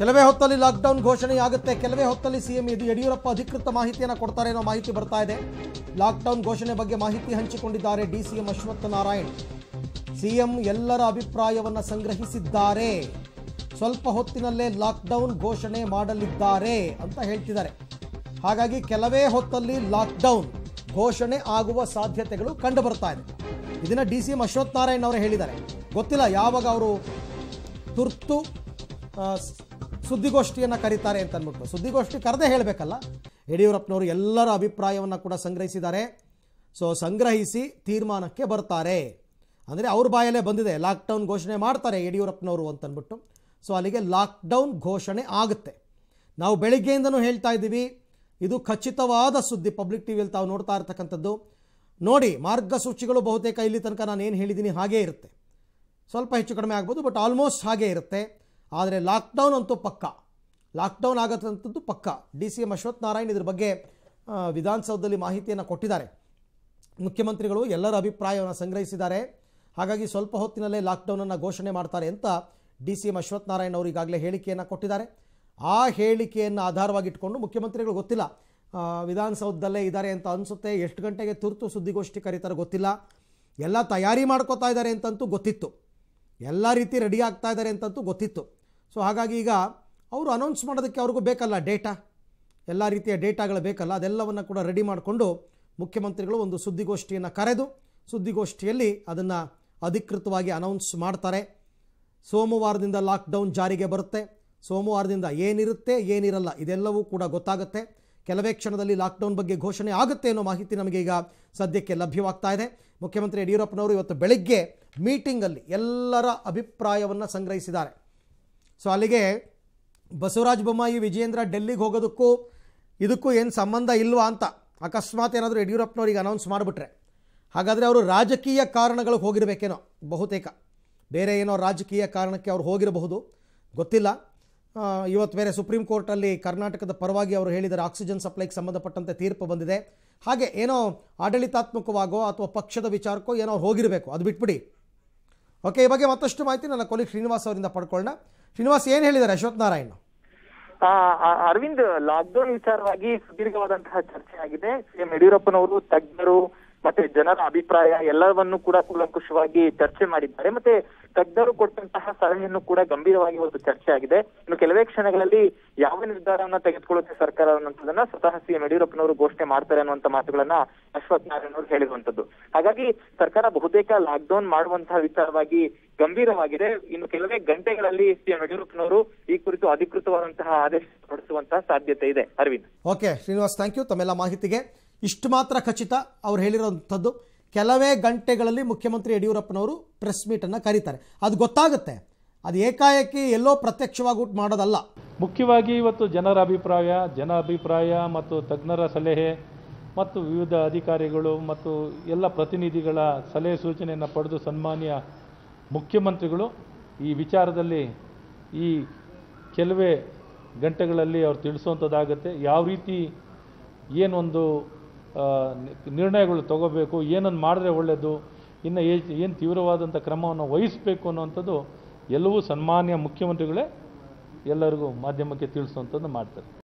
ಕೆಲವೇ ಹೊತ್ತಲ್ಲಿ ಲಾಕ್ಡೌನ್ ಘೋಷಣೆಯಾಗುತ್ತೆ ಕೆಲವೇ ಹೊತ್ತಲ್ಲಿ ಸಿಎಂ ಯಡಿಯೂರಪ್ಪ ಅಧಿಕೃತ ಮಾಹಿತಿಯನ್ನು ಕೊಡ್ತಾರೆ ಅನ್ನೋ ಮಾಹಿತಿ ಬರ್ತಾ ಇದೆ ಲಾಕ್ಡೌನ್ ಘೋಷಣೆ ಬಗ್ಗೆ ಮಾಹಿತಿ ಹಂಚಿಕೊಂಡಿದ್ದಾರೆ D C M C CM ಎಲ್ಲರ ಅಭಿಪ್ರಾಯವನ್ನು ಸಂಗ್ರಹಿಸಿದ್ದಾರೆ ಸ್ವಲ್ಪ ಹೊತ್ತಿನಲ್ಲೇ ಲಾಕ್ಡೌನ್ ಘೋಷಣೆ ಮಾಡಲಿದ್ದಾರೆ ಅಂತ ಹೇಳ್ತಿದ್ದಾರೆ ಹಾಗಾಗಿ ಕೆಲವೇ ಹೊತ್ತಲ್ಲಿ ಲಾಕ್ಡೌನ್ ಘೋಷಣೆ ಆಗುವ ಸಾಧ್ಯತೆಗಳು ಕಂಡು ಬರ್ತಾ ಇದೆ ಇದನ್ನು ಡಿ ಸಿ ಎಂ ನಾರಾಯಣ್ ಅವರು ಹೇಳಿದ್ದಾರೆ ಗೊತ್ತಿಲ್ಲ ಯಾವಾಗ ಅವರು ತುರ್ತು ಸುದ್ದಿಗೋಷ್ಠಿಯನ್ನು ಕರೀತಾರೆ ಅಂತ ಅಂದ್ಬಿಟ್ಟು ಸುದ್ದಿಗೋಷ್ಠಿ ಕರೆದೇ ಹೇಳಬೇಕಲ್ಲ ಯಡಿಯೂರಪ್ಪನವರು ಎಲ್ಲರ ಅಭಿಪ್ರಾಯವನ್ನು ಕೂಡ ಸಂಗ್ರಹಿಸಿದ್ದಾರೆ ಸೊ ಸಂಗ್ರಹಿಸಿ ತೀರ್ಮಾನಕ್ಕೆ ಬರ್ತಾರೆ ಅಂದರೆ ಅವ್ರ ಬಾಯಲ್ಲೇ ಬಂದಿದೆ ಲಾಕ್ಡೌನ್ ಘೋಷಣೆ ಮಾಡ್ತಾರೆ ಯಡಿಯೂರಪ್ಪನವರು ಅಂತಂದ್ಬಿಟ್ಟು ಸೊ ಅಲ್ಲಿಗೆ ಲಾಕ್ಡೌನ್ ಘೋಷಣೆ ಆಗುತ್ತೆ ನಾವು ಬೆಳಿಗ್ಗೆಯಿಂದನೂ ಹೇಳ್ತಾ ಇದ್ದೀವಿ ಇದು ಖಚಿತವಾದ ಸುದ್ದಿ ಪಬ್ಲಿಕ್ ಟಿ ವಿಯಲ್ಲಿ ತಾವು ನೋಡ್ತಾ ಇರ್ತಕ್ಕಂಥದ್ದು ನೋಡಿ ಮಾರ್ಗಸೂಚಿಗಳು ಬಹುತೇಕ ಇಲ್ಲಿ ತನಕ ನಾನು ಏನು ಹೇಳಿದ್ದೀನಿ ಹಾಗೇ ಇರುತ್ತೆ ಸ್ವಲ್ಪ ಹೆಚ್ಚು ಕಡಿಮೆ ಆಗ್ಬೋದು ಬಟ್ ಆಲ್ಮೋಸ್ಟ್ ಹಾಗೇ ಇರುತ್ತೆ ಆದರೆ ಲಾಕ್ಡೌನ್ ಅಂತೂ ಪಕ್ಕ ಲಾಕ್ಡೌನ್ ಆಗತ್ತಂಥದ್ದು ಪಕ್ಕ D C M Ashwath Narayan ಇದ್ರ ಬಗ್ಗೆ ವಿಧಾನಸೌಧದಲ್ಲಿ ಮಾಹಿತಿಯನ್ನು ಕೊಟ್ಟಿದ್ದಾರೆ ಮುಖ್ಯಮಂತ್ರಿಗಳು ಎಲ್ಲರ ಅಭಿಪ್ರಾಯವನ್ನು ಸಂಗ್ರಹಿಸಿದ್ದಾರೆ ಹಾಗಾಗಿ ಸ್ವಲ್ಪ ಹೊತ್ತಿನಲ್ಲೇ ಲಾಕ್ಡೌನನ್ನು ಘೋಷಣೆ ಮಾಡ್ತಾರೆ ಅಂತ D C M Ashwath Narayan ಅವರು ಈಗಾಗಲೇ ಹೇಳಿಕೆಯನ್ನು ಕೊಟ್ಟಿದ್ದಾರೆ ಆ ಹೇಳಿಕೆಯನ್ನು ಆಧಾರವಾಗಿಟ್ಕೊಂಡು ಮುಖ್ಯಮಂತ್ರಿಗಳು ಗೊತ್ತಿಲ್ಲ ವಿಧಾನಸೌಧದಲ್ಲೇ ಇದ್ದಾರೆ ಅಂತ ಅನಿಸುತ್ತೆ ಎಷ್ಟು ಗಂಟೆಗೆ ತುರ್ತು ಸುದ್ದಿಗೋಷ್ಠಿ ಕರೀತಾರೆ ಗೊತ್ತಿಲ್ಲ ಎಲ್ಲ ತಯಾರಿ ಮಾಡ್ಕೋತಾ ಇದ್ದಾರೆ ಅಂತಂತೂ ಗೊತ್ತಿತ್ತು ಎಲ್ಲ ರೀತಿ ರೆಡಿ ಆಗ್ತಾ ಇದ್ದಾರೆ ಅಂತಂತೂ ಗೊತ್ತಿತ್ತು ಸೊ ಹಾಗಾಗಿ ಈಗ ಅವರು ಅನೌನ್ಸ್ ಮಾಡೋದಕ್ಕೆ ಅವ್ರಿಗೂ ಬೇಕಲ್ಲ ಡೇಟಾ ಎಲ್ಲ ರೀತಿಯ ಡೇಟಾಗಳು ಬೇಕಲ್ಲ ಅದೆಲ್ಲವನ್ನು ಕೂಡ ರೆಡಿ ಮಾಡಿಕೊಂಡು ಮುಖ್ಯಮಂತ್ರಿಗಳು ಒಂದು ಸುದ್ದಿಗೋಷ್ಠಿಯನ್ನು ಕರೆದು ಸುದ್ದಿಗೋಷ್ಠಿಯಲ್ಲಿ ಅದನ್ನು ಅಧಿಕೃತವಾಗಿ ಅನೌನ್ಸ್ ಮಾಡ್ತಾರೆ ಸೋಮವಾರದಿಂದ ಲಾಕ್ಡೌನ್ ಜಾರಿಗೆ ಬರುತ್ತೆ ಸೋಮವಾರದಿಂದ ಏನಿರುತ್ತೆ ಏನಿರಲ್ಲ ಇದೆಲ್ಲವೂ ಕೂಡ ಗೊತ್ತಾಗುತ್ತೆ ಕೆಲವೇ ಕ್ಷಣದಲ್ಲಿ ಲಾಕ್ಡೌನ್ ಬಗ್ಗೆ ಘೋಷಣೆ ಆಗುತ್ತೆ ಅನ್ನೋ ಮಾಹಿತಿ ನಮಗೆ ಈಗ ಸದ್ಯಕ್ಕೆ ಲಭ್ಯವಾಗ್ತಾ ಇದೆ ಮುಖ್ಯಮಂತ್ರಿ ಯಡಿಯೂರಪ್ಪನವರು ಇವತ್ತು ಬೆಳಗ್ಗೆ ಮೀಟಿಂಗಲ್ಲಿ ಎಲ್ಲರ ಅಭಿಪ್ರಾಯವನ್ನು ಸಂಗ್ರಹಿಸಿದ್ದಾರೆ ಸೊ ಅಲ್ಲಿಗೆ ಬಸವರಾಜ ಬೊಮ್ಮಾಯಿ ವಿಜಯೇಂದ್ರ ಡೆಲ್ಲಿಗೆ ಹೋಗೋದಕ್ಕೂ ಇದಕ್ಕೂ ಏನು ಸಂಬಂಧ ಇಲ್ವಾ ಅಂತ ಅಕಸ್ಮಾತ್ ಏನಾದರೂ ಯಡಿಯೂರಪ್ಪನವರಿಗೆ ಅನೌನ್ಸ್ ಮಾಡಿಬಿಟ್ರೆ ಹಾಗಾದರೆ ಅವರು ರಾಜಕೀಯ ಕಾರಣಗಳಿಗೆ ಹೋಗಿರಬೇಕೇನೋ ಬಹುತೇಕ ಬೇರೆ ಏನೋ ರಾಜಕೀಯ ಕಾರಣಕ್ಕೆ ಅವ್ರು ಹೋಗಿರಬಹುದು ಗೊತ್ತಿಲ್ಲ ಇವತ್ತು ಬೇರೆ ಸುಪ್ರೀಂ ಕೋರ್ಟಲ್ಲಿ ಕರ್ನಾಟಕದ ಪರವಾಗಿ ಅವರು ಹೇಳಿದರೆ ಆಕ್ಸಿಜನ್ ಸಪ್ಲೈಗೆ ಸಂಬಂಧಪಟ್ಟಂತೆ ತೀರ್ಪು ಬಂದಿದೆ ಹಾಗೆ ಏನೋ ಆಡಳಿತಾತ್ಮಕವಾಗೋ ಅಥವಾ ಪಕ್ಷದ ವಿಚಾರಕ್ಕೋ ಏನೋ ಹೋಗಿರಬೇಕು ಅದು ಬಿಟ್ಬಿಡಿ ಓಕೆ ಈ ಬಗ್ಗೆ ಮತ್ತಷ್ಟು ಮಾಹಿತಿ ನನ್ನ ಕೊಲಿ ಶ್ರೀನಿವಾಸ್ ಅವರಿಂದ ಪಡ್ಕೊಳ್ಳೋಣ ಶ್ರೀನಿವಾಸ್ ಏನು ಹೇಳಿದ್ದಾರೆ ಅಶ್ವಥ್ ನಾರಾಯಣ ಅರವಿಂದ್ ಲಾಕ್ಡೌನ್ ವಿಚಾರವಾಗಿ ಸುದೀರ್ಘವಾದಂತಹ ಚರ್ಚೆ ಆಗಿದೆ ಸಿಎಂ ಯಡಿಯೂರಪ್ಪನವರು ತಜ್ಞರು ಮತ್ತೆ ಜನರ ಅಭಿಪ್ರಾಯ ಎಲ್ಲವನ್ನು ಕೂಡ ಕೂಲಂಕುಷವಾಗಿ ಚರ್ಚೆ ಮಾಡಿದ್ದಾರೆ ಮತ್ತೆ ತಜ್ಞರು ಕೊಟ್ಟಂತಹ ಸಲಹೆಯನ್ನು ಕೂಡ ಗಂಭೀರವಾಗಿ ಒಂದು ಚರ್ಚೆ ಆಗಿದೆ ಇನ್ನು ಕೆಲವೇ ಕ್ಷಣಗಳಲ್ಲಿ ಯಾವ ನಿರ್ಧಾರವನ್ನ ತೆಗೆದುಕೊಳ್ಳುತ್ತೆ ಸರ್ಕಾರ ಅನ್ನುವಂಥದ್ದನ್ನ ಸ್ವತಃ ಸಿಎಂ ಯಡಿಯೂರಪ್ಪನವರು ಘೋಷಣೆ ಮಾಡ್ತಾರೆ ಅನ್ನುವಂತ ಮಾತುಗಳನ್ನ ಅಶ್ವಥ್ ನಾರಾಯಣ ಅವರು ಹೇಳಿರುವಂತದ್ದು ಹಾಗಾಗಿ ಸರ್ಕಾರ ಬಹುತೇಕ ಲಾಕ್ಡೌನ್ ಮಾಡುವಂತಹ ವಿಚಾರವಾಗಿ ಗಂಭೀರವಾಗಿದೆ ಇನ್ನು ಕೆಲವೇ ಗಂಟೆಗಳಲ್ಲಿ ಸಿಎಂ ಯಡಿಯೂರಪ್ಪನವರು ಈ ಕುರಿತು ಅಧಿಕೃತವಾದಂತಹ ಆದೇಶ ಹೊರಡಿಸುವಂತಹ ಸಾಧ್ಯತೆ ಇದೆ Arvind okay Srinivas thank you ತಮ್ಮೆಲ್ಲ ಮಾಹಿತಿಗೆ ಇಷ್ಟು ಮಾತ್ರ ಖಚಿತ ಅವ್ರು ಹೇಳಿರೋವಂಥದ್ದು ಕೆಲವೇ ಗಂಟೆಗಳಲ್ಲಿ ಮುಖ್ಯಮಂತ್ರಿ ಯಡಿಯೂರಪ್ಪನವರು ಪ್ರೆಸ್ ಮೀಟನ್ನು ಕರೀತಾರೆ ಅದು ಗೊತ್ತಾಗುತ್ತೆ ಅದು ಏಕಾಏಕಿ ಎಲ್ಲೋ ಪ್ರತ್ಯಕ್ಷವಾಗಿ ಮಾಡೋದಲ್ಲ ಮುಖ್ಯವಾಗಿ ಇವತ್ತು ಜನರ ಅಭಿಪ್ರಾಯ ಜನ ಅಭಿಪ್ರಾಯ ಮತ್ತು ತಜ್ಞರ ಸಲಹೆ ಮತ್ತು ವಿವಿಧ ಅಧಿಕಾರಿಗಳು ಮತ್ತು ಎಲ್ಲ ಪ್ರತಿನಿಧಿಗಳ ಸಲಹೆ ಸೂಚನೆಯನ್ನು ಪಡೆದು ಸನ್ಮಾನ್ಯ ಮುಖ್ಯಮಂತ್ರಿಗಳು ಈ ವಿಚಾರದಲ್ಲಿ ಈ ಕೆಲವೇ ಗಂಟೆಗಳಲ್ಲಿ ಅವ್ರು ತಿಳಿಸುವಂಥದ್ದಾಗುತ್ತೆ ಯಾವ ರೀತಿ ಏನೊಂದು ನಿರ್ಣಯಗಳು ತಗೋಬೇಕು ಏನನ್ನು ಮಾಡಿದ್ರೆ ಒಳ್ಳೆಯದು ಇನ್ನು ಏನು ತೀವ್ರವಾದಂಥ ಕ್ರಮವನ್ನು ವಹಿಸಬೇಕು ಅನ್ನುವಂಥದ್ದು ಎಲ್ಲವೂ ಸನ್ಮಾನ್ಯ ಮುಖ್ಯಮಂತ್ರಿಗಳೇ ಎಲ್ಲರಿಗೂ ಮಾಧ್ಯಮಕ್ಕೆ ತಿಳಿಸುವಂಥದ್ದು ಮಾಡ್ತಾರೆ